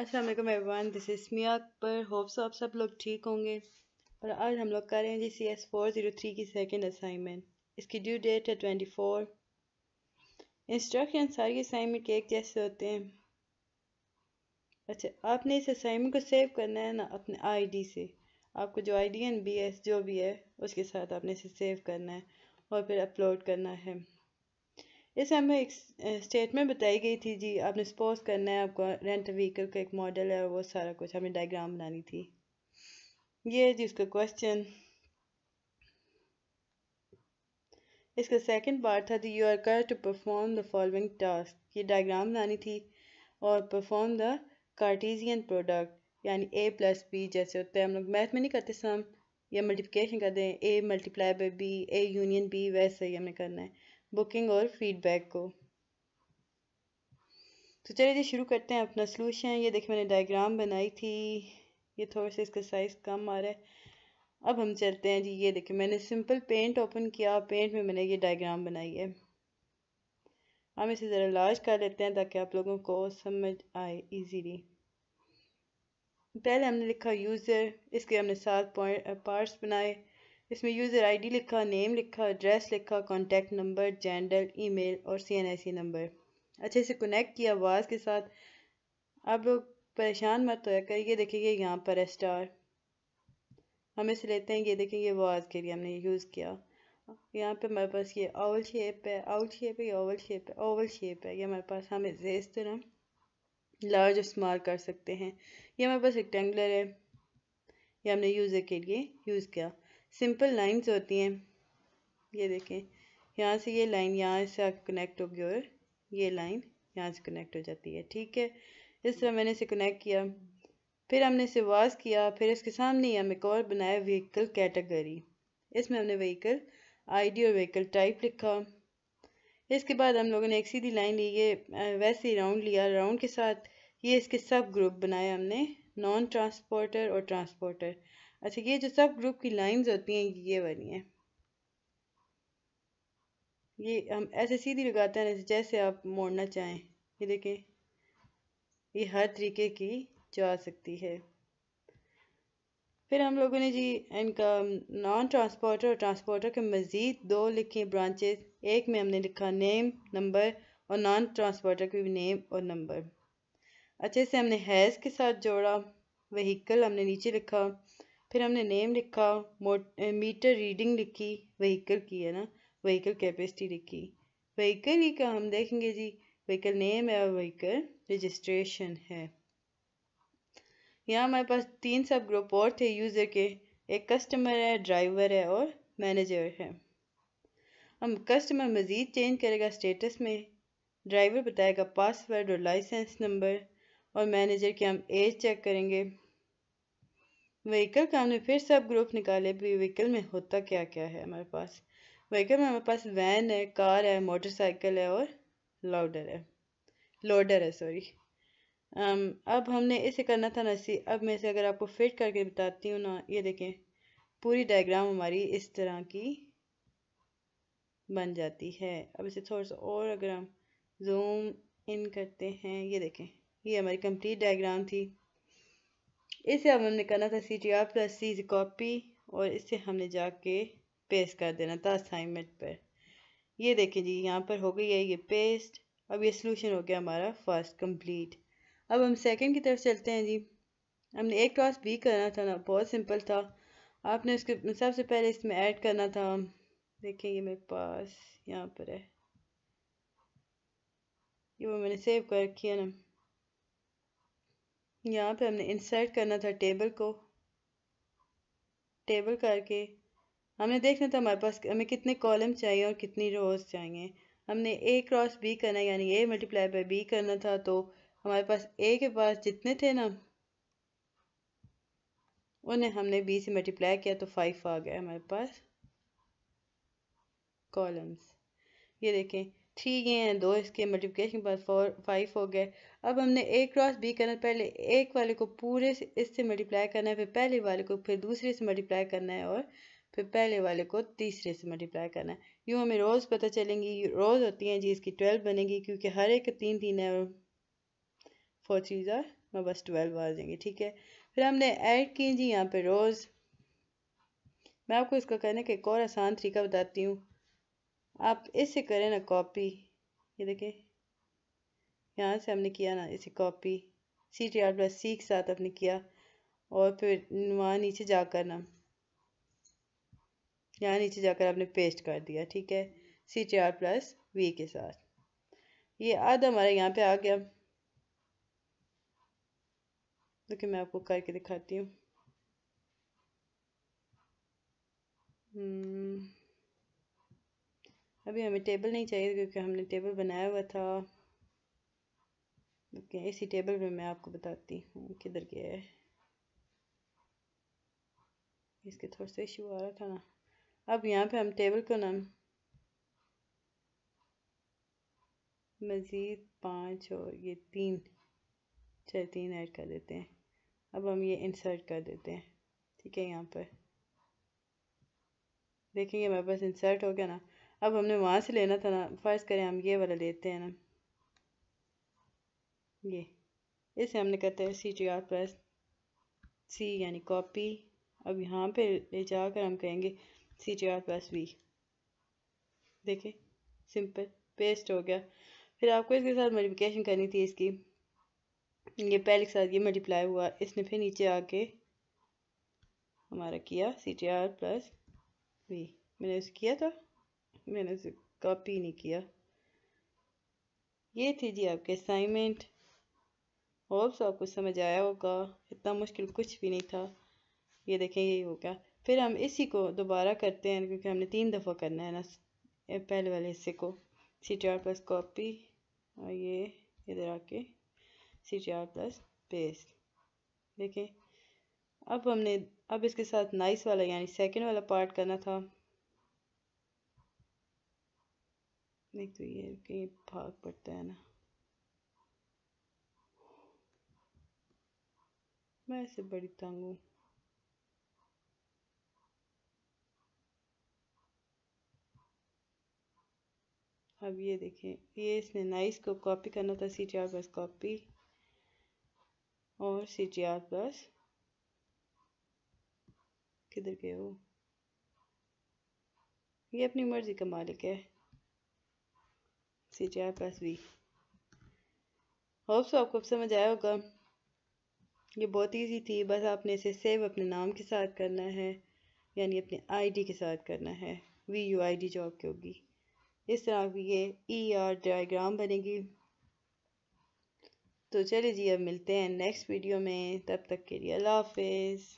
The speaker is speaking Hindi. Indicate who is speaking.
Speaker 1: Aslam everyone this is me पर होप्स आप सब लोग ठीक होंगे और आज हम लोग कर रहे हैं G C S four zero three की सेकेंड असाइनमेंट इसकी ड्यू डेट है ट्वेंटी फोर इंस्ट्रक्शन सारी असाइनमेंट के एक जैसे होते हैं अच्छा आपने इस असाइनमेंट को सेव करना है ना अपने आईडी से आपको जो I D N B S जो भी है उसके साथ आपने इसे सेव करना है और फिर अपलोड करना है इस हमें एक स्टेटमेंट बताई गई थी जी आपने सपोज करना है आपको रेंट व्हीकल का एक मॉडल है वो सारा कुछ हमें डायग्राम बनानी थी ये जी उसका क्वेश्चन इसका सेकंड पार्ट था यू आर कर to perform the following task ये डायग्राम बनानी थी और परफॉर्म द कार्टीजियन प्रोडक्ट यानी ए प्लस बी जैसे होते हैं हम लोग मैथ में नहीं करते सम या मल्टीप्लिकेशन कर दें A multiply by B A union B वैसे ही हमें करना है बुकिंग और फीडबैक को तो चलिए जी शुरू करते हैं अपना सोल्यूशन ये देखिए मैंने डायग्राम बनाई थी ये थोड़ा सा इसका साइज़ कम आ रहा है अब हम चलते हैं जी ये देखिए मैंने सिंपल पेंट ओपन किया पेंट में मैंने ये डायग्राम बनाई है हम इसे ज़रा लार्ज कर लेते हैं ताकि आप लोगों को समझ आए इजीली पहले हमने लिखा यूज़र इसके हमने सात पॉइंट पार्ट्स uh, बनाए इसमें यूज़र आईडी लिखा नेम लिखा एड्रेस लिखा कॉन्टैक्ट नंबर जेंडर ईमेल और सीएनआईसी नंबर अच्छे से कनेक्ट किया आवाज़ के साथ आप लोग परेशान मत होया करिए देखिए यहाँ पर स्टार हम इसे लेते हैं ये देखेंगे ये आवाज़ के लिए हमने यूज़ किया यहाँ पे हमारे पास ये ओवल शेप है आउल शेप है ओवल शेप है ओवल शेप है ये हमारे पास हम इसे इस तरह लार्ज और कर सकते हैं ये हमारे पास रेक्टेंगुलर है ये हमने यूज़र के लिए यूज़ किया सिंपल लाइंस होती हैं ये देखें यहाँ से ये लाइन यहाँ से आप कनेक्ट होगी और ये लाइन यहाँ से कनेक्ट हो जाती है ठीक है इस तरह मैंने इसे कनेक्ट किया फिर हमने इसे वॉश किया फिर इसके सामने ही हम एक और बनाया व्हीकल कैटेगरी इसमें हमने व्हीकल आईडी और व्हीकल टाइप लिखा इसके बाद हम लोगों ने एक सीधी लाइन ली ये वैसे ही राउंड लिया राउंड के साथ ये इसके सब ग्रुप बनाए हमने नॉन ट्रांसपोर्टर और ट्रांसपोर्टर अच्छा ये जो सब ग्रुप की लाइंस होती हैं ये वाली हैं ये हम ऐसे सीधी लगाते हैं जैसे आप मोड़ना चाहें ये देखें ये हर तरीके की जा सकती है फिर हम लोगों ने जी इनका नॉन ट्रांसपोर्टर और ट्रांसपोर्टर के मज़ीद दो लिखे ब्रांचेस एक में हमने लिखा नेम नंबर और नॉन ट्रांसपोर्टर के भी नेम और नंबर अच्छे से हमने हैज़ के साथ जोड़ा वहीकल हमने नीचे लिखा फिर हमने नेम लिखा मीटर रीडिंग लिखी व्हीकल की है ना व्हीकल कैपेसिटी लिखी व्हीकल ही का हम देखेंगे जी व्हीकल नेम है और व्हीकल रजिस्ट्रेशन है यहाँ हमारे पास तीन सब ग्रुप और थे यूज़र के एक कस्टमर है ड्राइवर है और मैनेजर है हम कस्टमर मज़ीद चेंज करेगा स्टेटस में ड्राइवर बताएगा पासवर्ड और लाइसेंस नंबर और मैनेजर की हम एज चेक करेंगे व्हीकल का हमने फिर सब ग्रुप निकाले भी व्हीकल में होता क्या क्या है हमारे पास व्हीकल में हमारे पास वैन है कार है मोटरसाइकिल है और लाउडर है लोडर है सॉरी um, अब हमने इसे करना था नसी अब मैं इसे अगर आपको फिट करके बताती हूँ ना ये देखें पूरी डायग्राम हमारी इस तरह की बन जाती है अब इसे थोड़ा सा और अगर हम जूम इन करते हैं ये देखें ये हमारी कंप्लीट डायग्राम थी इसे अब हमने करना था C T R plus C copy और इसे हमने जाके पेस्ट कर देना था असाइनमेंट पर ये देखें जी यहाँ पर हो गई है ये पेस्ट अब ये सोल्यूशन हो गया हमारा फर्स्ट कंप्लीट अब हम सेकंड की तरफ चलते हैं जी हमने एक क्रॉस बी करना था ना बहुत सिंपल था आपने उसके सबसे पहले इसमें ऐड करना था देखें ये मेरे पास यहाँ पर है ये वो मैंने सेव कर रखी है ना यहाँ पे हमने इंसर्ट करना था टेबल को टेबल करके हमने देखना था हमारे पास हमें कितने कॉलम चाहिए और कितनी रोज चाहिए हमने ए क्रॉस बी करना यानी ए मल्टीप्लाई बाई बी करना था तो हमारे पास ए के पास जितने थे ना उन्हें हमने बी से मल्टीप्लाई किया तो फाइव आ गया हमारे पास कॉलम्स ये देखें थ्री ये हैं दो इसके मल्टीप्लिकेशन के बाद फोर फाइव हो गए अब हमने ए क्रॉस बी करना पहले एक वाले को पूरे से इससे मल्टीप्लाई करना है फिर पहले वाले को फिर दूसरे से मल्टीप्लाई करना है और फिर पहले वाले को तीसरे से मल्टीप्लाई करना है यूँ हमें रोज़ पता चलेंगी रोज़ होती हैं जी इसकी ट्वेल्व बनेगी क्योंकि हर एक तीन तीन है और फोर थ्रीज और मैं बस ट्वेल्व आ जाएंगे ठीक है फिर हमने ऐड की जी यहाँ पे रोज़ मैं आपको इसका करने का एक और आसान तरीका बताती हूँ आप इससे करें ना कॉपी ये देखें यहाँ से हमने किया ना इसे copy C T R plus C के साथ हमने किया और फिर वहाँ नीचे जाकर ना यहाँ नीचे जाकर आपने पेस्ट कर दिया ठीक है C T R plus V के साथ ये आधा हमारा यहाँ पे आ गया देखिए मैं आपको करके दिखाती हूँ हम्म, अभी हमें टेबल नहीं चाहिए क्योंकि हमने टेबल बनाया हुआ था ओके इसी टेबल में मैं आपको बताती हूँ किधर गया है इसके थोड़ा सा इशू आ रहा था ना अब यहाँ पे हम टेबल को नाम मज़ीद पाँच और ये तीन चाहे तीन ऐड कर देते हैं अब हम ये इंसर्ट कर देते हैं ठीक है यहाँ पर देखेंगे हमारे पास इंसर्ट हो गया ना अब हमने वहाँ से लेना था ना फर्स्ट करें हम ये वाला लेते हैं ना ये इसे हमने कहते हैं C T R plus C यानी कॉपी अब यहाँ पे ले जाकर हम कहेंगे C T R plus V देखिए सिंपल पेस्ट हो गया फिर आपको इसके साथ मल्टीप्लिकेशन करनी थी इसकी ये पहले के साथ ये मल्टीप्लाई हुआ इसने फिर नीचे आके हमारा किया C T R plus V मैंने उसे किया था मैंने उसे कॉपी नहीं किया ये थी जी आपके असाइनमेंट होप सो आपको समझ आया होगा इतना मुश्किल कुछ भी नहीं था ये देखें यही हो गया फिर हम इसी को दोबारा करते हैं क्योंकि हमने तीन दफ़ा करना है ना पहले वाले हिस्से को C T R plus copy और ये इधर आके C T R plus paste देखें अब हमने अब इसके साथ नाइस वाला यानी सेकंड वाला पार्ट करना था एक तो ये भाग पड़ता है ना मैं इसे बड़ी तंग हूँ अब ये देखें ये इसने नाइस को कॉपी करना था C T R plus copy और सी टी आर प्लस किधर गए हो ये अपनी मर्ज़ी का मालिक है C T R plus V hope so आपको समझ आया होगा ये बहुत इजी थी बस आपने इसे सेव अपने नाम के साथ करना है यानी अपने आईडी के साथ करना है वी यू आई डी जो आपकी होगी इस तरह की ये ई आर डायग्राम बनेगी तो चलिए जी अब मिलते हैं नेक्स्ट वीडियो में तब तक के लिए अल्लाह हाफिज़